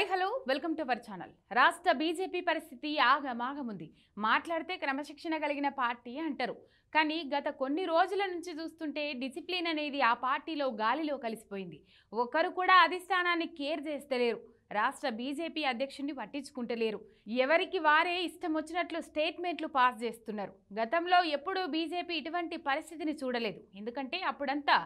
hi hello welcome to our channel రాష్ట్ర BJP పరిస్థితి ఆగమాగముంది మాట్లాడితే క్రమశిక్షణ కలిగిన పార్టీ అంటారు కానీ గత కొన్ని రోజుల నుంచి చూస్తుంటే డిసిప్లిన్ అనేది ఆ పార్టీలో గాలిలో కలిసిపోయింది ఒకరు కూడా అధిష్టానాన్ని కేర్ చేస్తలేరు రాష్ట్ర బీజేపీ అధ్యక్షుడిని పట్టించుకుంటలేరు ఎవరికి వారే ఇష్టం వచ్చినట్లు స్టేట్మెంట్లు పాస్ చేస్తున్నారు గతంలో ఎప్పుడూ బీజేపీ ఇటువంటి పరిస్థితిని చూడలేదు ఎందుకంటే అప్పుడంతా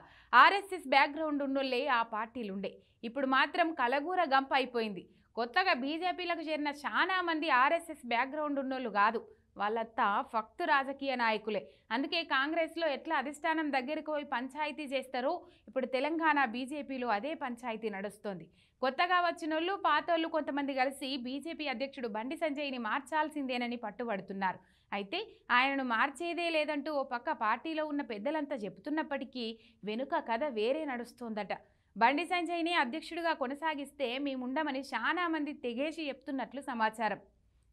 ఆర్ఎస్ఎస్ బ్యాక్గ్రౌండ్ ఉన్నోళ్ళే ఆ పార్టీలుండే ఇప్పుడు మాత్రం కలగూర గంప అయిపోయింది కొత్తగా బీజేపీలకు చేరిన చాలా మంది ఆర్ఎస్ఎస్ బ్యాక్గ్రౌండ్ ఉన్నోళ్ళు కాదు వాళ్ళంతా ఫక్తు రాజకీయ నాయకులే అందుకే కాంగ్రెస్లో ఎట్లా అధిష్టానం దగ్గరకు పోయి పంచాయతీ చేస్తారో ఇప్పుడు తెలంగాణ బీజేపీలో అదే పంచాయతీ నడుస్తోంది కొత్తగా వచ్చినోళ్ళు పాతోళ్ళు కొంతమంది కలిసి బీజేపీ అధ్యక్షుడు బండి సంజయ్ని మార్చాల్సిందేనని పట్టుబడుతున్నారు అయితే ఆయనను మార్చేదే లేదంటూ ఓ పక్క పార్టీలో ఉన్న పెద్దలంతా చెబుతున్నప్పటికీ వెనుక కథ వేరే నడుస్తోందట బండి సంజయ్ని అధ్యక్షుడిగా కొనసాగిస్తే మేముండమని చాలామంది తెగేసి చెప్తున్నట్లు సమాచారం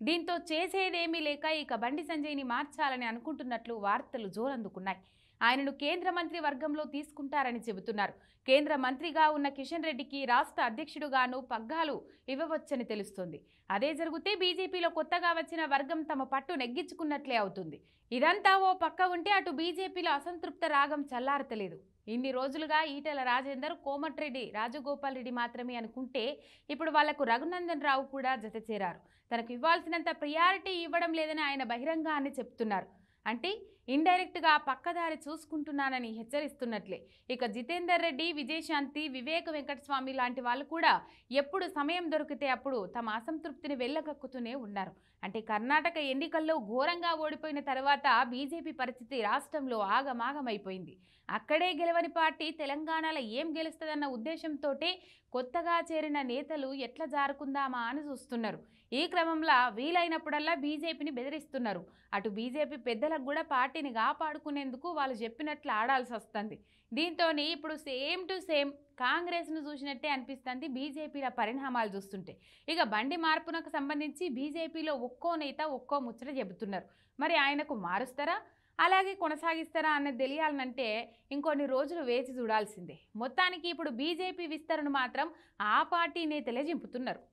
దీంతో చేసేదేమీ లేక ఇక బండి సంజయ్ని మార్చాలని అనుకుంటున్నట్లు వార్తలు జోరందుకున్నాయి ఆయనను కేంద్ర మంత్రి వర్గంలో తీసుకుంటారని చెబుతున్నారు కేంద్ర మంత్రిగా ఉన్న కిషన్ రెడ్డికి రాష్ట్ర అధ్యక్షుడుగాను పగ్గాలు ఇవ్వవచ్చని తెలుస్తుంది అదే జరిగితే బీజేపీలో కొత్తగా వచ్చిన వర్గం తమ పట్టు నెగ్గించుకున్నట్లే అవుతుంది ఇదంతా ఓ పక్క ఉంటే అటు బీజేపీలో అసంతృప్త రాగం చల్లారతలేదు ఇన్ని రోజులుగా ఈటెల రాజేందర్ కోమటిరెడ్డి రాజగోపాల్ రెడ్డి మాత్రమే అనుకుంటే ఇప్పుడు వాళ్లకు రఘునందన్ రావు కూడా జత చేరారు తనకు ఇవ్వాల్సినంత ప్రియారిటీ ఇవ్వడం లేదని ఆయన బహిరంగానే చెప్తున్నారు అంటే ఇండైరెక్ట్గా పక్కదారి చూసుకుంటున్నానని హెచ్చరిస్తున్నట్లే ఇక జితేందర్ రెడ్డి విజయశాంతి వివేక వెంకటస్వామి లాంటి వాళ్ళు కూడా ఎప్పుడు సమయం దొరికితే అప్పుడు తమ అసంతృప్తిని వెళ్ళగక్కుతూనే ఉన్నారు అంటే కర్ణాటక ఎన్నికల్లో ఘోరంగా ఓడిపోయిన తర్వాత బీజేపీ పరిస్థితి రాష్ట్రంలో ఆగమాగమైపోయింది అక్కడే గెలవని పార్టీ తెలంగాణలో ఏం గెలుస్తుందన్న ఉద్దేశంతో కొత్తగా చేరిన నేతలు ఎట్లా జారుకుందామా అని చూస్తున్నారు ఈ క్రమంలో వీలైనప్పుడల్లా బీజేపీని బెదిరిస్తున్నారు అటు బీజేపీ పెద్దలకు కూడా పార్టీ వాటిని కాపాడుకునేందుకు వాళ్ళు చెప్పినట్లు ఆడాల్సి వస్తుంది దీంతో ఇప్పుడు సేమ్ టు సేమ్ కాంగ్రెస్ను చూసినట్టే అనిపిస్తుంది బీజేపీల పరిణామాలు చూస్తుంటే ఇక బండి మార్పునకు సంబంధించి బీజేపీలో ఒక్కో నేత ఒక్కో ముచ్చట చెబుతున్నారు మరి ఆయనకు మారుస్తారా అలాగే కొనసాగిస్తారా అన్నది తెలియాలనంటే ఇంకొన్ని రోజులు వేచి చూడాల్సిందే మొత్తానికి ఇప్పుడు బీజేపీ విస్తరణ మాత్రం ఆ పార్టీ నేతలే చింపుతున్నారు